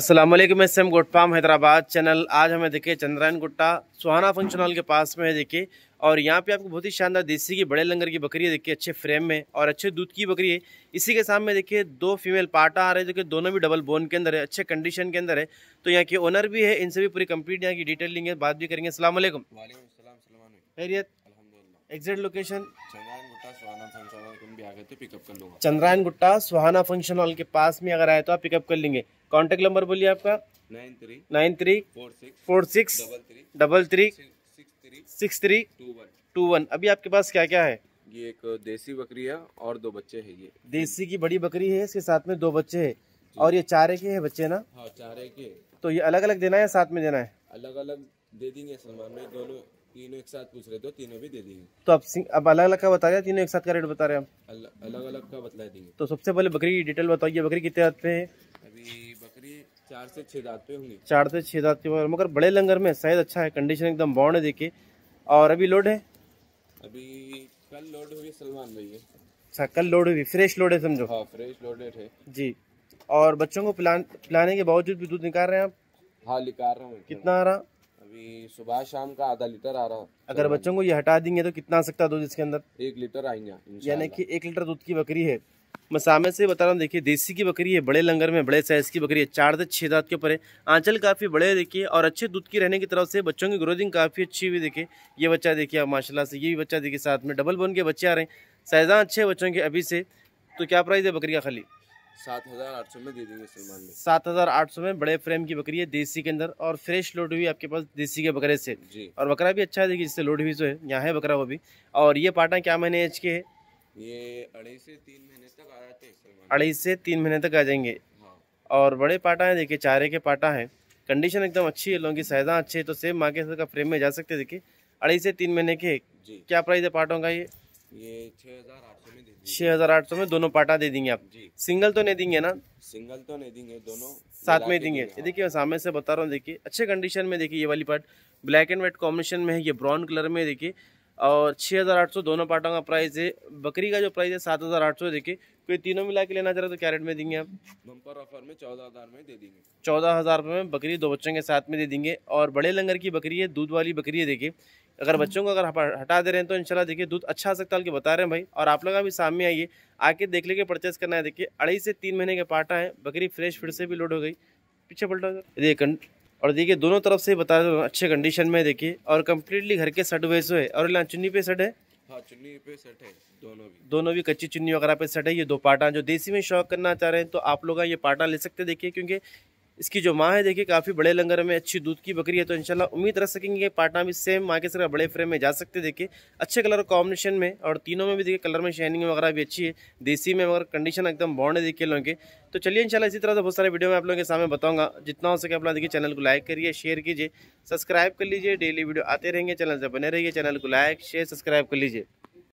असलम मैं Sam गुटपाम Hyderabad channel आज हमें देखिए चंद्रायन गुट्टा सुहाना फंक्शन हॉल के पास में है देखिए और यहाँ पे आपको बहुत ही शानदार देसी की बड़े लंगर की बकरी है देखिए अच्छे फ्रेम में और अच्छे दूध की बकरी है इसी के सामने देखिए दो फीमेल पाटा आ रहे हैं जो कि दोनों भी डबल बोन के अंदर है अच्छे कंडीशन के अंदर है तो यहाँ के ओनर भी है इनसे भी पूरी कम्प्लीट यहाँ की डिटेल लेंगे बात भी करेंगे असल खैरियत exact location Chandrayan Gutta Suhana function hall भी आ गए तो पिकअप कर लूंगा चंद्रायन गुट्टा सुहाना फंक्शन हॉल के पास में अगर आए तो आप पिकअप कर लेंगे कॉन्टेक्ट नंबर बोलिए आपका nine three nine three four six double three six three two one two one अभी आपके पास क्या क्या है ये एक देसी बकरी है और दो बच्चे है ये देसी की बड़ी बकरी है इसके साथ में दो बच्चे है और ये चारे के है बच्चे ना हाँ चारे के तो ये अलग अलग देना है साथ में देना है अलग अलग दे देंगे सलमान भाई दोनों तीनों एक साथ पूछ रहे थे तीनों भी दे देंगे तो अब अब अलग अलग का बता रहे हैं तीनों एक साथ का रेट बता रहे हैं आप अलग अलग का बता देंगे तो सबसे पहले बकरी डिटेल बताइए बकरी कितने दांत पे है अभी बकरी चार से छह दाँत पे होंगे चार से छह दाँत पे मगर बड़े लंगर में शायद अच्छा है कंडीशन एकदम बॉन्ड है देखिए और अभी लोड है अभी कल लोड हुई सलमान भैया अच्छा कल लोड हुई फ्रेश लोड है समझो हाँ फ्रेश लोडेड है जी और बच्चों को पिलाने के बावजूद भी दूध निकाल रहे हैं आप हाँ निकाल रहा हूँ कितना आ रहा अभी सुबह शाम का आधा लीटर आ रहा है अगर बच्चों को ये हटा देंगे तो कितना आ सकता है दूध इसके अंदर एक लीटर आएंगे यानी कि एक लीटर दूध की बकरी है मैं सामने से बता रहा हूँ देखिए देसी की बकरी है बड़े लंगर में बड़े साइज की बकरी है चार से छः दाँत के ऊपर है आंचल काफ़ी बड़े देखिए और अच्छे दूध की रहने की तरफ से बच्चों की ग्रोथिंग काफ़ी अच्छी हुई देखिए ये बच्चा देखिए आप माशाल्लाह से ये भी बच्चा देखिए साथ में डबल बोन के बच्चे आ रहे हैं साइज़ा अच्छे बच्चों के अभी से तो क्या प्राइस है बकरी का खाली सात हज़ार आठ सौ में दे देंगे सलमान में सात हज़ार आठ सौ में बड़े फ्रेम की बकरी है देसी के अंदर और फ्रेश लोड हुई आपके पास देसी के बकरे से जी और बकरा भी अच्छा है देखिए जिससे लोड हुई जो है यहाँ है बकरा वो भी और ये पाटा क्या महीने एच के है ये अढ़ाई से तीन महीने तक आ जाते हैं अढ़ाई से तीन महीने तक आ जाएंगे हाँ। और बड़े पाटा है देखिये चारे के पाटा है कंडीशन एकदम अच्छी है लोगों की साइजा अच्छी है तो सेम मार्केट का फ्रेम में जा सकते हैं देखिए अढ़ाई से तीन महीने के क्या प्राइस है पाटों का ये ये छह हजार आठ सौ में दोनों पाटा दे देंगे आप सिंगल तो नहीं देंगे ना सिंगल तो नहीं देंगे दोनों साथ में देंगे ये देखिए सामने से बता रहा हूँ देखिए अच्छे कंडीशन में देखिए ये वाली part black and white combination में है ये ब्राउन कलर में देखिए और छह हज़ार आठ सौ दोनों पार्टों का प्राइस है बकरी का जो प्राइस है सात हज़ार आठ सौ देखिए कोई तीनों मिला के लेना चाह रहे तो क्या रेट में देंगे आप बम्पर ऑफर में चौदह हज़ार में दे देंगे चौदह हज़ार रुपये में बकरी दो बच्चों के साथ में दे देंगे और बड़े लंगर की बकरी है दूध वाली बकरी है देखिए अगर बच्चों को अगर हटा दे रहे हैं तो इनशाला देखिए दूध अच्छा आ सकता है बता रहे हैं भाई और आप लोग अभी सामने आइए आके देख लेके परचेज करना है देखिए अढ़ाई से तीन महीने के पाटा है बकरी फ्रेश फिर से भी लोड हो गई पीछे पलटा देखिए और देखिए दोनों तरफ से बता रहे अच्छे कंडीशन में देखिए और कम्प्लीटली घर के सट हुए है और यहाँ चुन्नी पे सट है हाँ, चुन्नी पे है दोनों भी दोनों भी कच्ची चुन्नी वगैरह पे सेट है ये दो पाटा जो देसी में शौक करना चाह रहे हैं तो आप लोग ये पाटा ले सकते देखिए क्योंकि इसकी जो माँ है देखिए काफ़ी बड़े लंगर में अच्छी दूध की बकरी है तो इनशाला उम्मीद रख सकेंगे कि पाटना भी सेम माँ के सर बड़े फ्रेम में जा सकते देखिए अच्छे कलर कॉम्बिनेशन में और तीनों में भी देखिए कलर में शाइनिंग वगैरह भी अच्छी है देसी में मगर कंडीशन एकदम बॉन्ड है देखिए लोगों के तो चलिए इनशाला इसी तरह से बहुत सारे वीडियो में आप लोगों के सामने बताऊँगा जितना हो सके अपना देखिए चैनल को लाइक करिए शेयर कीजिए सब्सक्राइब कर लीजिए डेली वीडियो आते रहेंगे चैनल से बने रहिए चैनल को लाइक शेयर सब्सक्राइब कर लीजिए